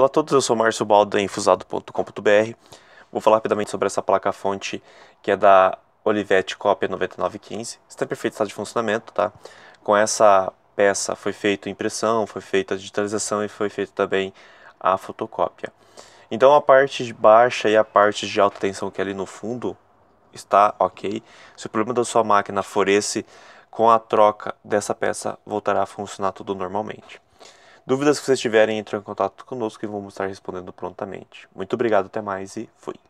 Olá a todos, eu sou Márcio Baldo em infusado.com.br. Vou falar rapidamente sobre essa placa-fonte que é da Olivetti Copia 9915. Está em perfeito estado de funcionamento, tá? Com essa peça foi feita impressão, foi feita digitalização e foi feita também a fotocópia. Então a parte de baixa e a parte de alta tensão que é ali no fundo está ok. Se o problema da sua máquina for esse, com a troca dessa peça voltará a funcionar tudo normalmente. Dúvidas que vocês tiverem, entram em contato conosco e vamos estar respondendo prontamente. Muito obrigado, até mais e fui.